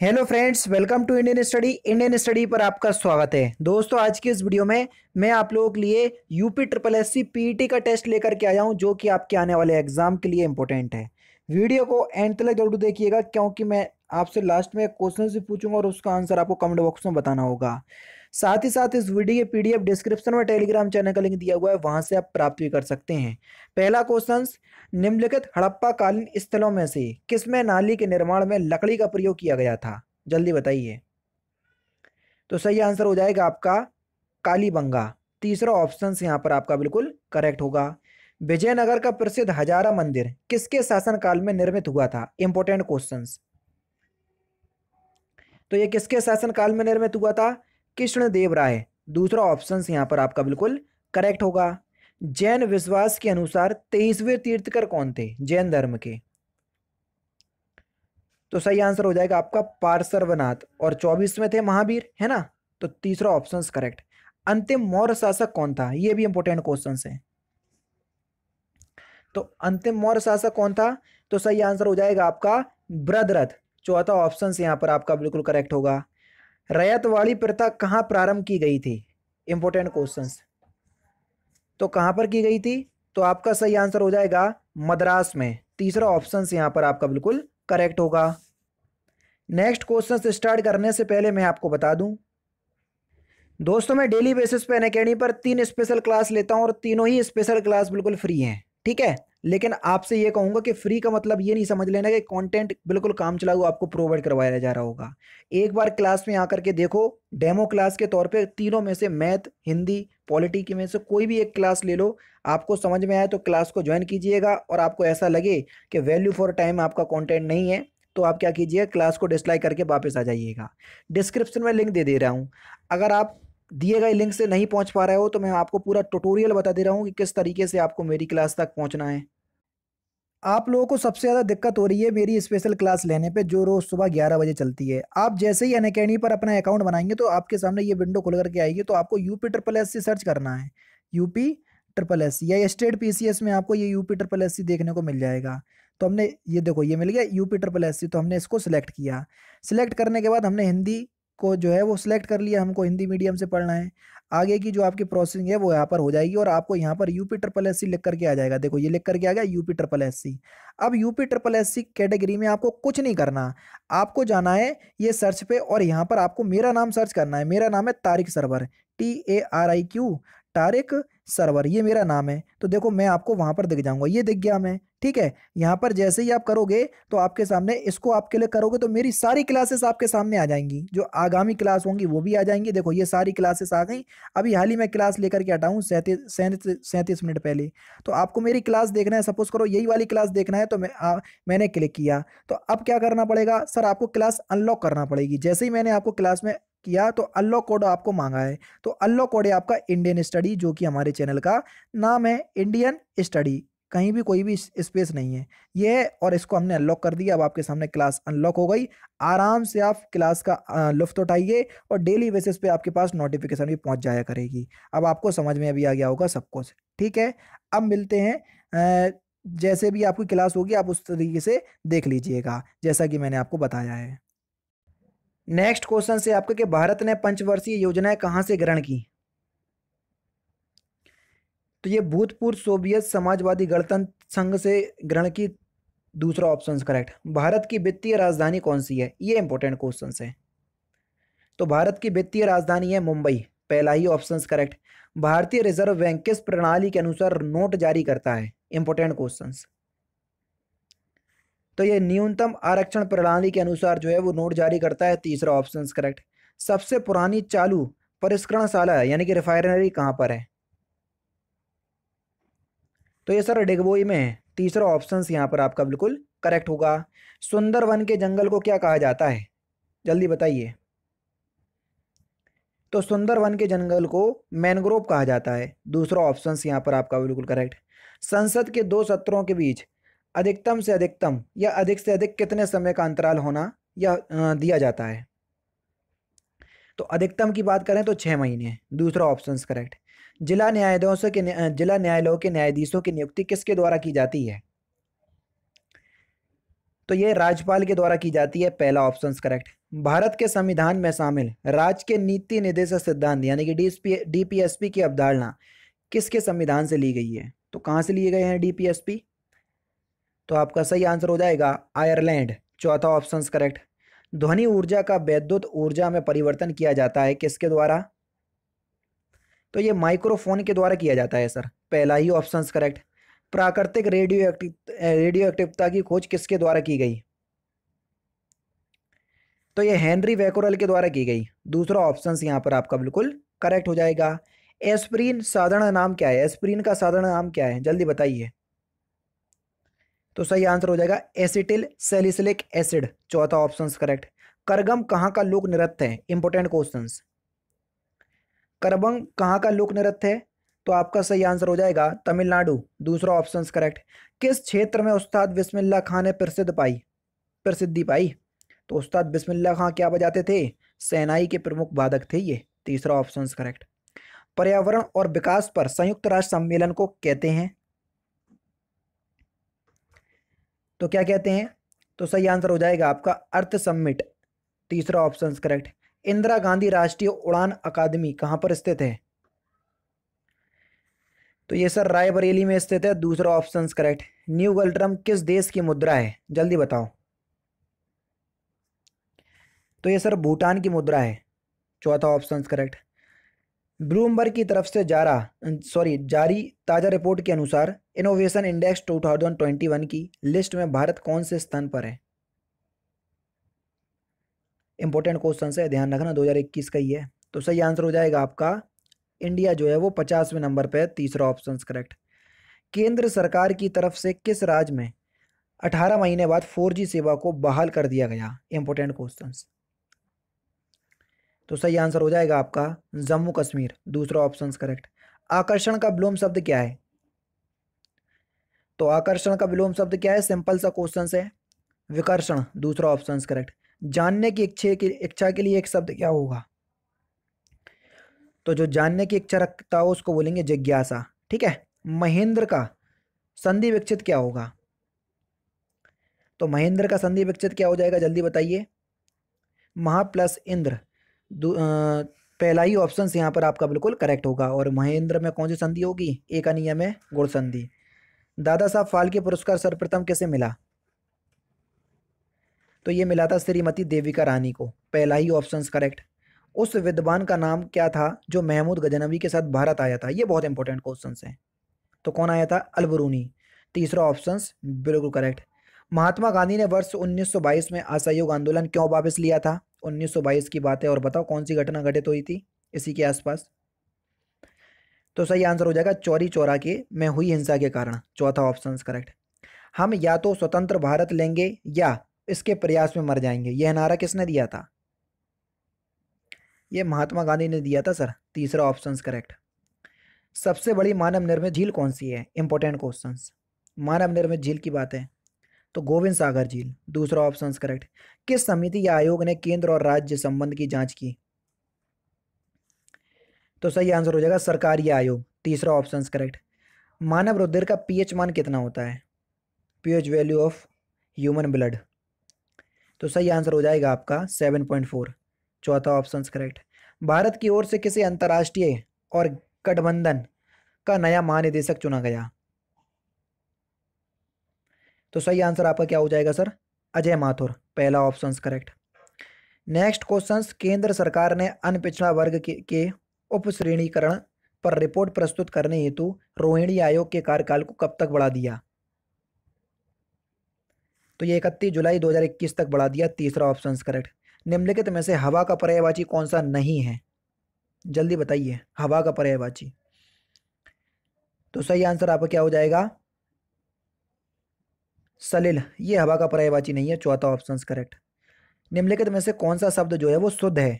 hello friends welcome to Indian study Indian study पर आपका स्वागत है दोस्तों आज की इस वीडियो में मैं आप लोगों के लिए यूपी ट्रिपल एस सी का टेस्ट लेकर के आया हूं जो कि आपके आने वाले एग्जाम के लिए इंपॉर्टेंट है वीडियो को एंड तक जरूर देखिएगा क्योंकि मैं आपसे लास्ट में क्वेश्चन भी पूछूंगा और उसका आंसर आपको कमेंट बॉक्स में बताना होगा साथ ही साथ इस वीडियो के पीडीएफ डिस्क्रिप्शन में टेलीग्राम चैनल का लिंक दिया हुआ है वहां से आप प्राप्त भी कर सकते हैं पहला क्वेश्चन निम्नलिखित हड़प्पा कालीन स्थलों में से किसमें नाली के निर्माण में लकड़ी का प्रयोग किया गया था जल्दी बताइए तो सही आंसर हो जाएगा आपका कालीबंगा तीसरा ऑप्शन यहाँ पर आपका बिल्कुल करेक्ट होगा विजयनगर का प्रसिद्ध हजारा मंदिर किसके शासनकाल में निर्मित हुआ था इंपॉर्टेंट क्वेश्चन तो ये किसके शासनकाल में निर्मित हुआ था कृष्ण देव राय दूसरा ऑप्शन यहाँ पर आपका बिल्कुल करेक्ट होगा जैन विश्वास के अनुसार तेईसवें तीर्थकर कौन थे जैन धर्म के तो सही आंसर हो जाएगा आपका पार्सर्वनाथ और चौबीसवें थे महावीर है ना तो तीसरा ऑप्शन करेक्ट अंतिम मौर्य शासक कौन था ये भी इंपॉर्टेंट क्वेश्चन है तो अंतिम मौर्य शासक कौन था तो सही आंसर हो जाएगा आपका ब्रदरथ चौथा ऑप्शन यहां पर आपका बिल्कुल करेक्ट होगा रैयत वाली प्रथा कहाँ प्रारंभ की गई थी इंपॉर्टेंट क्वेश्चंस तो कहाँ पर की गई थी तो आपका सही आंसर हो जाएगा मद्रास में तीसरा ऑप्शन यहाँ पर आपका बिल्कुल करेक्ट होगा नेक्स्ट क्वेश्चन स्टार्ट करने से पहले मैं आपको बता दूँ दोस्तों मैं डेली बेसिस पे अनकेडमी पर तीन स्पेशल क्लास लेता हूं और तीनों ही स्पेशल क्लास बिल्कुल फ्री हैं ठीक है लेकिन आपसे ये कहूँगा कि फ्री का मतलब ये नहीं समझ लेना कि कंटेंट बिल्कुल काम चला हुआ आपको प्रोवाइड करवाया जा रहा होगा एक बार क्लास में आकर के देखो डेमो क्लास के तौर पे तीनों में से मैथ हिंदी पॉलिटी के में से कोई भी एक क्लास ले लो आपको समझ में आए तो क्लास को ज्वाइन कीजिएगा और आपको ऐसा लगे कि वैल्यू फॉर टाइम आपका कॉन्टेंट नहीं है तो आप क्या कीजिएगा क्लास को डिसलाइक करके वापस आ जाइएगा डिस्क्रिप्शन में लिंक दे दे रहा हूँ अगर आप दिए गए लिंक से नहीं पहुंच पा रहे हो तो मैं आपको पूरा ट्यूटोरियल बता दे रहा हूँ कि किस तरीके से आपको मेरी क्लास तक पहुंचना है आप लोगों को सबसे ज़्यादा दिक्कत हो रही है मेरी स्पेशल क्लास लेने पे जो रोज़ सुबह 11 बजे चलती है आप जैसे ही अनकेडमी पर अपना अकाउंट बनाएंगे तो आपके सामने ये विंडो खुल करके आएगी तो आपको U P triple S C search करना है U P triple S C या स्टेट पी सी एस में आपको ये U P triple S C देखने को मिल जाएगा तो हमने ये देखो ये मिल गया U P triple S C तो हमने इसको सिलेक्ट किया सिलेक्ट करने के बाद हमने हिंदी को जो है वो सिलेक्ट कर लिया हमको हिंदी मीडियम से पढ़ना है आगे की जो आपकी प्रोसेसिंग है वो यहाँ पर हो जाएगी और आपको यहाँ पर यूपी ट्रिपल एस सी लिख करके आ जाएगा देखो ये लिख करके आ गया यूपी ट्रिपल एस सी अब UP triple S C category में आपको कुछ नहीं करना आपको जाना है ये सर्च पे और यहाँ पर आपको मेरा नाम सर्च करना है मेरा नाम है Tariq Sarwar T A R I Q Tariq Sarwar ये मेरा नाम है तो देखो मैं आपको वहाँ पर दिख जाऊँगा ये दिख गया मैं ठीक है यहाँ पर जैसे ही आप करोगे तो आपके सामने इसको आपके लिए करोगे तो मेरी सारी क्लासेस आपके सामने आ जाएंगी जो आगामी क्लास होंगी वो भी आ जाएंगी देखो ये सारी क्लासेस आ गई अभी हाल ही में क्लास लेकर के हटाऊँ सैंतीस सैंतीस सैंतीस मिनट पहले तो आपको मेरी क्लास देखना है सपोज करो यही वाली क्लास देखना है तो मैं आ, मैंने क्लिक किया तो अब क्या करना पड़ेगा सर आपको क्लास अनलॉक करना पड़ेगी जैसे ही मैंने आपको क्लास में किया तो अल्लो कोड आपको मांगा है तो अल्लो कोड है आपका इंडियन स्टडी जो कि हमारे चैनल का नाम है इंडियन स्टडी कहीं भी कोई भी स्पेस नहीं है ये और इसको हमने अनलॉक कर दिया अब आपके सामने क्लास अनलॉक हो गई आराम से आप क्लास का लुफ्त उठाइए और डेली बेसिस पे आपके पास नोटिफिकेशन भी पहुंच जाया करेगी अब आपको समझ में भी आ गया होगा सब कुछ ठीक है अब मिलते हैं जैसे भी आपकी क्लास होगी आप उस तरीके से देख लीजिएगा जैसा कि मैंने आपको बताया है नेक्स्ट क्वेश्चन से आपके कि भारत ने पंचवर्षीय योजनाएं कहाँ से ग्रहण की तो ये भूतपूर्व सोवियत समाजवादी गणतंत्र संघ से ग्रहण की दूसरा ऑप्शन करेक्ट भारत की वित्तीय राजधानी कौन सी है ये इंपॉर्टेंट क्वेश्चन है तो भारत की वित्तीय राजधानी है मुंबई पहला ही ऑप्शन करेक्ट भारतीय रिजर्व बैंक किस प्रणाली के अनुसार नोट जारी करता है इंपॉर्टेंट क्वेश्चन तो ये न्यूनतम आरक्षण प्रणाली के अनुसार जो है वो नोट जारी करता है तीसरा ऑप्शन करेक्ट सबसे पुरानी चालू परिष्करणशाला यानी कि रिफाइनरी कहाँ पर है तो ये सर डिगबोई में है तीसरा ऑप्शन यहाँ पर आपका बिल्कुल करेक्ट होगा सुंदर वन के जंगल को क्या कहा जाता है जल्दी बताइए तो सुंदर वन के जंगल को मैनग्रोव कहा जाता है दूसरा ऑप्शन यहाँ पर आपका बिल्कुल करेक्ट संसद के दो सत्रों के बीच अधिकतम से अधिकतम या अधिक से अधिक कितने समय का अंतराल होना या दिया जाता है तो अधिकतम की बात करें तो छः महीने दूसरा ऑप्शन करेक्ट जिला न्यायाधीशों के जिला न्यायालयों के न्यायाधीशों की नियुक्ति किसके द्वारा की जाती है तो ये राज्यपाल के द्वारा की जाती है पहला ऑप्शन करेक्ट भारत के संविधान में शामिल राज्य के नीति निर्देशक सिद्धांत यानी कि डीपीएसपी की अवधारणा किसके संविधान से ली गई है तो कहां से लिए गए हैं डीपीएसपी तो आपका सही आंसर हो जाएगा आयरलैंड चौथा ऑप्शन करेक्ट ध्वनि ऊर्जा का वैद्युत ऊर्जा में परिवर्तन किया जाता है किसके द्वारा तो ये माइक्रोफोन के द्वारा किया जाता है सर पहला ही ऑप्शन करेक्ट प्राकृतिक रेडियो एक्टिव रेडियो एक्टिवता की खोज किसके द्वारा की गई तो ये हेनरी वैकोरल के द्वारा की गई दूसरा ऑप्शन यहाँ पर आपका बिल्कुल करेक्ट हो जाएगा एस्प्रीन साधारण नाम क्या है एस्प्रीन का साधारण नाम क्या है जल्दी बताइए तो सही आंसर हो जाएगा एसिटिल सेलिसिलिक एसिड चौथा ऑप्शन करेक्ट करगम कहाँ का लोक नृत्य है इंपॉर्टेंट क्वेश्चन करबंग कहाँ का लोक नृत्य है तो आपका सही आंसर हो जाएगा तमिलनाडु दूसरा ऑप्शन करेक्ट किस क्षेत्र में उस्ताद बिस्मिल्ला खां ने प्रसिद्ध पाई प्रसिद्धि पाई तो उस्ताद बिस्मिल्ला खां क्या बजाते थे सेनाई के प्रमुख बाधक थे ये तीसरा ऑप्शन करेक्ट पर्यावरण और विकास पर संयुक्त राष्ट्र सम्मेलन को कहते हैं तो क्या कहते हैं तो सही आंसर हो जाएगा आपका अर्थ सम्मिट तीसरा ऑप्शन करेक्ट इंदिरा गांधी राष्ट्रीय उड़ान अकादमी कहाँ पर स्थित है तो ये सर रायबरेली में स्थित है दूसरा ऑप्शन करेक्ट न्यू गल्ट्रम किस देश की मुद्रा है जल्दी बताओ तो ये सर भूटान की मुद्रा है चौथा ऑप्शन करेक्ट ब्लूमबर्ग की तरफ से जारा सॉरी जारी ताज़ा रिपोर्ट के अनुसार इनोवेशन इंडेक्स 2021 की लिस्ट में भारत कौन से स्थान पर है इंपॉर्टेंट क्वेश्चन है ध्यान रखना इक्कीस का ही है तो सही आंसर हो जाएगा आपका इंडिया जो है वो पचासवें नंबर पर तीसरा ऑप्शन करेक्ट केंद्र सरकार की तरफ से किस राज्य में 18 महीने बाद 4G सेवा को बहाल कर दिया गया इंपॉर्टेंट क्वेश्चन तो सही आंसर हो जाएगा आपका जम्मू कश्मीर दूसरा ऑप्शन करेक्ट आकर्षण का विलोम शब्द क्या है तो आकर्षण का विलोम शब्द क्या है सिंपल सा क्वेश्चन है विकर्षण दूसरा ऑप्शन करेक्ट जानने की इच्छा की इच्छा के लिए एक शब्द क्या होगा तो जो जानने की इच्छा रखता हो उसको बोलेंगे जिज्ञासा ठीक है महेंद्र का संधि विकसित क्या होगा तो महेंद्र का संधि विकसित क्या हो जाएगा जल्दी बताइए महा प्लस इंद्र पहला ही ऑप्शन यहाँ पर आपका बिल्कुल करेक्ट होगा और महेंद्र में कौन सी संधि होगी एक अनियम है गुड़ संधि दादा साहब फाल्के पुरस्कार सर्वप्रथम कैसे मिला तो ये मिला था श्रीमती देविका रानी को पहला ही ऑप्शन करेक्ट उस विद्वान का नाम क्या था जो महमूद गजनवी के साथ भारत आया था ये बहुत इंपॉर्टेंट क्वेश्चन है तो कौन आया था अलबरूनी तीसरा ऑप्शन बिल्कुल करेक्ट महात्मा गांधी ने वर्ष 1922 में असहयोग आंदोलन क्यों वापस लिया था 1922 की बात है और बताओ कौन सी घटना घटित हुई थी इसी के आसपास तो सही आंसर हो जाएगा चौरी चौरा के में हुई हिंसा के कारण चौथा ऑप्शन करेक्ट हम या तो स्वतंत्र भारत लेंगे या इसके प्रयास में मर जाएंगे यह नारा किसने दिया था यह महात्मा गांधी ने दिया था सर तीसरा ऑप्शन करेक्ट सबसे बड़ी मानव निर्मित झील कौन सी है इंपॉर्टेंट क्वेश्चन मानव निर्मित झील की बात है तो गोविंद सागर झील दूसरा ऑप्शन करेक्ट किस समिति या आयोग ने केंद्र और राज्य संबंध की जांच की तो सही आंसर हो जाएगा सरकारी आयोग तीसरा ऑप्शन करेक्ट मानव रुद्र का पीएच मान कितना होता है pH value of human blood तो सही आंसर हो जाएगा आपका सेवन पॉइंट फोर चौथा ऑप्शन करेक्ट भारत की ओर से किसे अंतर्राष्ट्रीय और गठबंधन का नया महानिदेशक चुना गया तो सही आंसर आपका क्या हो जाएगा सर अजय माथुर पहला ऑप्शन करेक्ट नेक्स्ट क्वेश्चन केंद्र सरकार ने अन पिछड़ा वर्ग के, के उप श्रेणीकरण पर रिपोर्ट प्रस्तुत करने हेतु रोहिणी आयोग के कार्यकाल को कब तक बढ़ा दिया तो ये इकतीस जुलाई 2021 तक बढ़ा दिया तीसरा ऑप्शन करेक्ट निम्नलिखित में से हवा का पर्यायवाची कौन सा नहीं है जल्दी बताइए हवा का पर्यायवाची तो सही आंसर आपका क्या हो जाएगा सलिल ये हवा का पर्यायवाची नहीं है चौथा ऑप्शन करेक्ट निम्नलिखित में से कौन सा शब्द जो है वो शुद्ध है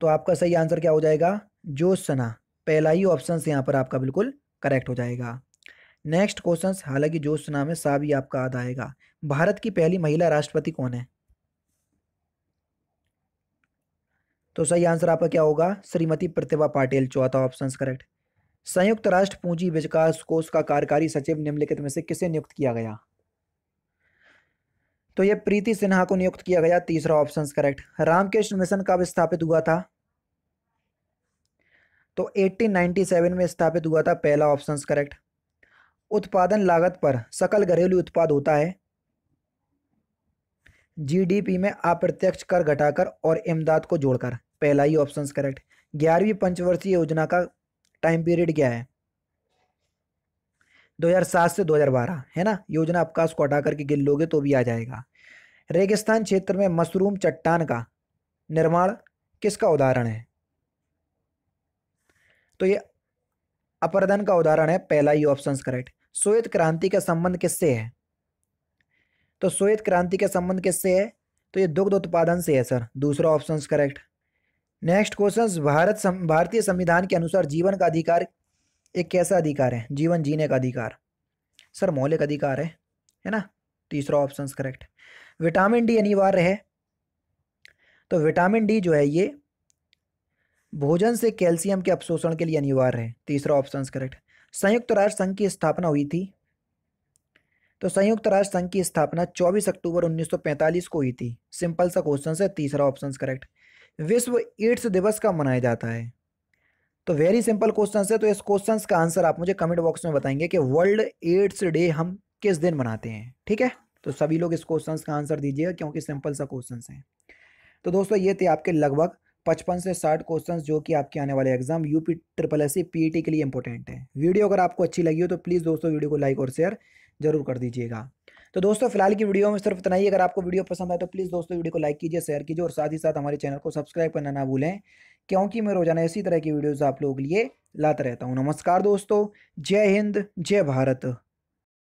तो आपका सही आंसर क्या हो जाएगा जोशना पहला ही ऑप्शन यहां पर आपका बिल्कुल करेक्ट हो जाएगा नेक्स्ट क्वेश्चन हालांकि जोश नाम है सा भी आपका याद आएगा भारत की पहली महिला राष्ट्रपति कौन है तो सही आंसर आपका क्या होगा श्रीमती प्रतिभा पाटिल चौथा ऑप्शन करेक्ट संयुक्त राष्ट्र पूंजी विकास कोष का कार्यकारी सचिव निम्नलिखित में से किसे नियुक्त किया गया तो यह प्रीति सिन्हा को नियुक्त किया गया तीसरा ऑप्शन करेक्ट रामकृष्ण मिशन कब स्थापित हुआ था तो 1897 में स्थापित हुआ था पहला ऑप्शन करेक्ट उत्पादन लागत पर सकल घरेलू उत्पाद होता है जीडीपी में अप्रत्यक्ष कर घटाकर और इमदाद को जोड़कर पहला ही ऑप्शन करेक्ट ग्यारहवीं पंचवर्षीय योजना का टाइम पीरियड क्या है 2007 से 2012 है ना योजना अवकाश को हटा करके गिर लोगे तो भी आ जाएगा रेगिस्तान क्षेत्र में मशरूम चट्टान का निर्माण किसका उदाहरण है तो ये अपरदन का उदाहरण है पहला ही ऑप्शन करेक्ट श्वेत क्रांति का संबंध किससे है तो श्वेत क्रांति का संबंध किससे है तो ये दुग्ध उत्पादन से है सर दूसरा option correct next question Bharat सम, भारतीय संविधान के अनुसार जीवन का अधिकार एक कैसा अधिकार है जीवन जीने का अधिकार सर मौलिक अधिकार है है ना तीसरा ऑप्शन करेक्ट विटामिन डी अनिवार्य है तो विटामिन डी जो है ये भोजन से कैल्शियम के अपशोषण के लिए अनिवार्य है तीसरा ऑप्शन करेक्ट संयुक्त राष्ट्र संघ की स्थापना हुई थी तो संयुक्त राष्ट्र संघ की स्थापना 24 अक्टूबर 1945 को हुई थी सिंपल सा क्वेश्चन है तीसरा ऑप्शन करेक्ट विश्व एड्स दिवस कब मनाया जाता है तो वेरी सिंपल क्वेश्चन है तो इस क्वेश्चन का आंसर आप मुझे कमेंट बॉक्स में बताएंगे कि वर्ल्ड एड्स डे हम किस दिन मनाते हैं ठीक है तो सभी लोग इस क्वेश्चन का आंसर दीजिएगा क्योंकि सिंपल सा क्वेश्चन है तो दोस्तों ये थे आपके लगभग पचपन से साठ क्वेश्चंस जो कि आपके आने वाले exam UP triple S C P के लिए इंपॉर्टेंट है वीडियो अगर आपको अच्छी लगी हो तो प्लीज़ दोस्तों वीडियो को लाइक और शेयर जरूर कर दीजिएगा तो दोस्तों फिलहाल की वीडियो में सिर्फ इतना ही अगर आपको वीडियो पसंद आए तो प्लीज़ दोस्तों वीडियो को लाइक कीजिए शेयर कीजिए और साथ ही साथ हमारे चैनल को सब्सक्राइब करना ना भूलें क्योंकि मैं रोजाना इसी तरह की वीडियोज़ आप लोगों के लिए लाता रहता हूँ नमस्कार दोस्तों जय हिंद जय भारत